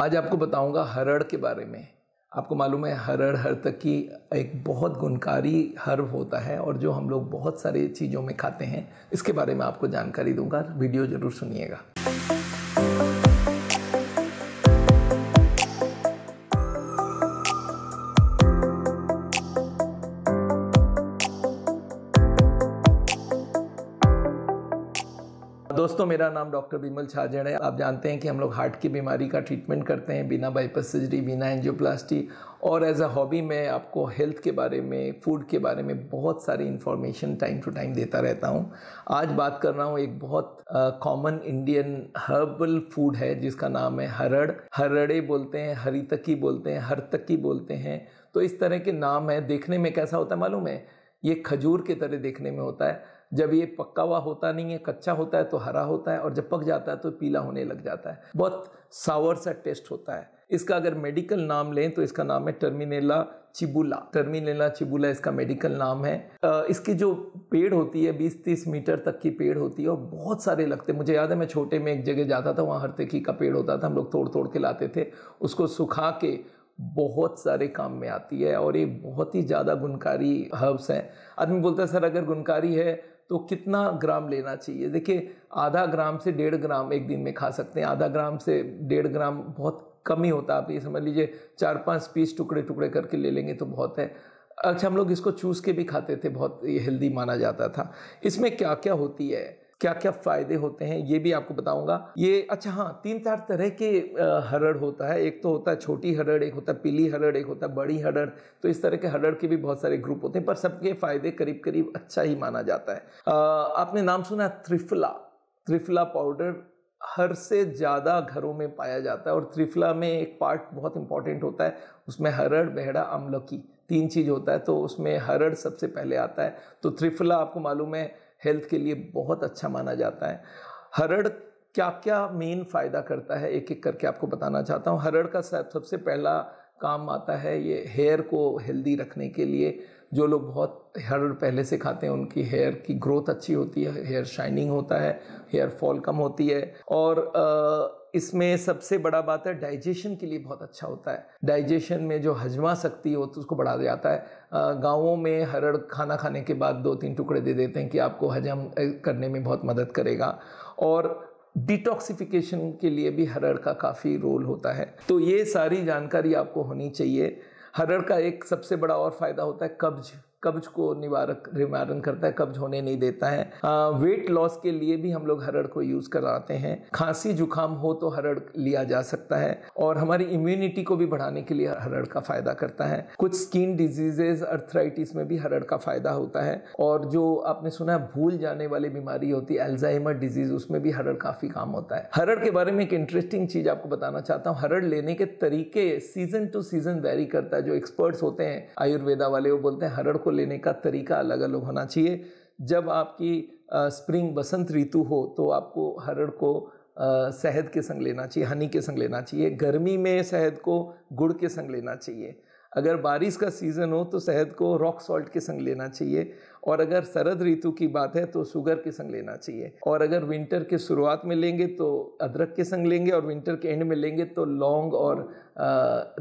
आज आपको बताऊंगा हरड़ के बारे में आपको मालूम है हरड़ हर तक की एक बहुत गुणकारी हर्ब होता है और जो हम लोग बहुत सारी चीज़ों में खाते हैं इसके बारे में आपको जानकारी दूंगा वीडियो ज़रूर सुनिएगा दोस्तों मेरा नाम डॉक्टर बिमल छाजड़ है आप जानते हैं कि हम लोग हार्ट की बीमारी का ट्रीटमेंट करते हैं बिना बाईपास सर्जरी बिना एंजियोप्लास्टी और एज अ हॉबी मैं आपको हेल्थ के बारे में फूड के बारे में बहुत सारी इन्फॉर्मेशन टाइम टू टाइम देता रहता हूँ आज बात कर रहा हूँ एक बहुत कॉमन इंडियन हर्बल फूड है जिसका नाम है हरड़ हरड़े बोलते हैं हरीतकी बोलते हैं हरतकी बोलते हैं तो इस तरह के नाम है देखने में कैसा होता है मालूम है ये खजूर के तरह देखने में होता है जब ये पक्का हुआ होता नहीं है कच्चा होता है तो हरा होता है और जब पक जाता है तो पीला होने लग जाता है बहुत सावर सा टेस्ट होता है इसका अगर मेडिकल नाम लें तो इसका नाम है टर्मिनेला चिबुला टर्मिनेला चिबुला इसका मेडिकल नाम है इसकी जो पेड़ होती है 20-30 मीटर तक की पेड़ होती है और बहुत सारे लगते मुझे याद है मैं छोटे में एक जगह जाता था वहाँ हरतेकी का पेड़ होता था हम लोग तोड़ तोड़ के लाते थे उसको सुखा के बहुत सारे काम में आती है और ये बहुत ही ज़्यादा गुणकारी हर्ब्स हैं आदमी बोलता है सर अगर गुणकारी है तो कितना ग्राम लेना चाहिए देखिए आधा ग्राम से डेढ़ ग्राम एक दिन में खा सकते हैं आधा ग्राम से डेढ़ ग्राम बहुत कम ही होता है आप ये समझ लीजिए चार पांच पीस टुकड़े टुकड़े करके ले लेंगे तो बहुत है अच्छा हम लोग इसको चूस के भी खाते थे बहुत ये हेल्दी माना जाता था इसमें क्या क्या होती है क्या क्या फ़ायदे होते हैं ये भी आपको बताऊंगा ये अच्छा हाँ तीन चार तरह के हरड़ होता है एक तो होता है छोटी हरड़ एक होता है पीली हरड़ एक होता है बड़ी हरड़ तो इस तरह के हरड़ के भी बहुत सारे ग्रुप होते हैं पर सबके फ़ायदे करीब करीब अच्छा ही माना जाता है आ, आपने नाम सुना त्रिफला त्रिफला पाउडर हर से ज़्यादा घरों में पाया जाता है और त्रिफला में एक पार्ट बहुत इंपॉर्टेंट होता है उसमें हरड़ बेहड़ा अमलकी तीन चीज़ होता है तो उसमें हरड़ सबसे पहले आता है तो त्रिफला आपको मालूम है हेल्थ के लिए बहुत अच्छा माना जाता है हरड़ क्या क्या मेन फ़ायदा करता है एक एक करके आपको बताना चाहता हूँ हरड़ का सबसे पहला काम आता है ये हेयर को हेल्दी रखने के लिए जो लोग बहुत हेयर पहले से खाते हैं उनकी हेयर की ग्रोथ अच्छी होती है हेयर शाइनिंग होता है हेयर फॉल कम होती है और इसमें सबसे बड़ा बात है डाइजेशन के लिए बहुत अच्छा होता है डाइजेशन में जो हजमा सकती हो तो उसको बढ़ा जाता है गाँवों में हरड़ खाना खाने के बाद दो तीन टुकड़े दे देते हैं कि आपको हजम करने में बहुत मदद करेगा और डिटॉक्सिफिकेशन के लिए भी हरड़ का काफ़ी रोल होता है तो ये सारी जानकारी आपको होनी चाहिए हरड़ का एक सबसे बड़ा और फ़ायदा होता है कब्ज कब्ज को निवारक निवारण करता है कब्ज होने नहीं देता है आ, वेट लॉस के लिए भी हम लोग हरड़ को यूज़ कराते हैं खांसी जुकाम हो तो हरड़ लिया जा सकता है और हमारी इम्यूनिटी को भी बढ़ाने के लिए हरड़ का फ़ायदा करता है कुछ स्किन डिजीजेज अर्थराइटिस में भी हरड़ का फ़ायदा होता है और जो आपने सुना है भूल जाने वाली बीमारी होती है एल्जाइमर डिजीज़ उसमें भी हरड़ काफ़ी काम होता है हरड़ के बारे में एक इंटरेस्टिंग चीज़ आपको बताना चाहता हूँ हरड़ लेने के तरीके सीज़न टू सीज़न वेरी करता है जो एक्सपर्ट्स होते हैं आयुर्वेदा वाले वो बोलते हैं हरड़ को को लेने का तरीका अलग अलग होना चाहिए जब आपकी स्प्रिंग बसंत ऋतु हो तो आपको हरड़ को शहद के संग लेना चाहिए हनी के संग लेना चाहिए गर्मी में शहद को गुड़ के संग लेना चाहिए अगर बारिश का सीज़न हो तो शहद को रॉक सॉल्ट के संग लेना चाहिए और अगर शरद ऋतु की बात है तो शुगर के संग लेना चाहिए और अगर विंटर के शुरुआत में लेंगे तो अदरक के संग लेंगे और विंटर के एंड में लेंगे तो लौंग और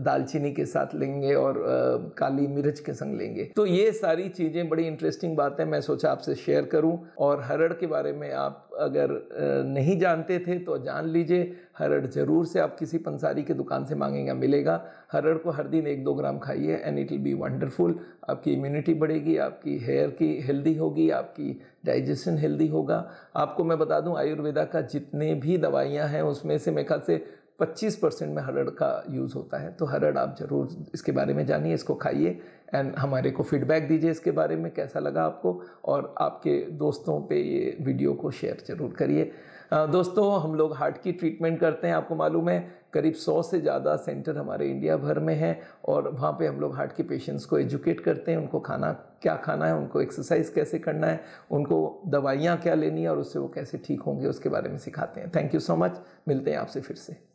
दालचीनी के साथ लेंगे और काली मिर्च के संग लेंगे तो ये सारी चीज़ें बड़ी इंटरेस्टिंग बात है मैं सोचा आपसे शेयर करूं और हरड़ के बारे में आप अगर नहीं जानते थे तो जान लीजिए हरड़ ज़रूर से आप किसी पंसारी की दुकान से मांगेंगे मिलेगा हरड़ को हर दिन एक दो ग्राम खाइए and it will be wonderful आपकी इम्यूनिटी बढ़ेगी आपकी हेयर की इम्यूनिटी हेल्दी होगी आपकी डाइजेशन हेल्दी होगा आपको मैं बता दूं आयुर्वेदा का जितने भी दवाइयां हैं उसमें से मेरे ख्याल से 25 परसेंट में हरड़ का यूज़ होता है तो हरड़ आप ज़रूर इसके बारे में जानिए इसको खाइए एंड हमारे को फीडबैक दीजिए इसके बारे में कैसा लगा आपको और आपके दोस्तों पे ये वीडियो को शेयर ज़रूर करिए दोस्तों हम लोग हार्ट की ट्रीटमेंट करते हैं आपको मालूम है करीब 100 से ज़्यादा सेंटर हमारे इंडिया भर में हैं और वहाँ पे हम लोग हार्ट के पेशेंट्स को एजुकेट करते हैं उनको खाना क्या खाना है उनको एक्सरसाइज कैसे करना है उनको दवाइयाँ क्या लेनी है और उससे वो कैसे ठीक होंगे उसके बारे में सिखाते हैं थैंक यू सो मच मिलते हैं आपसे फिर से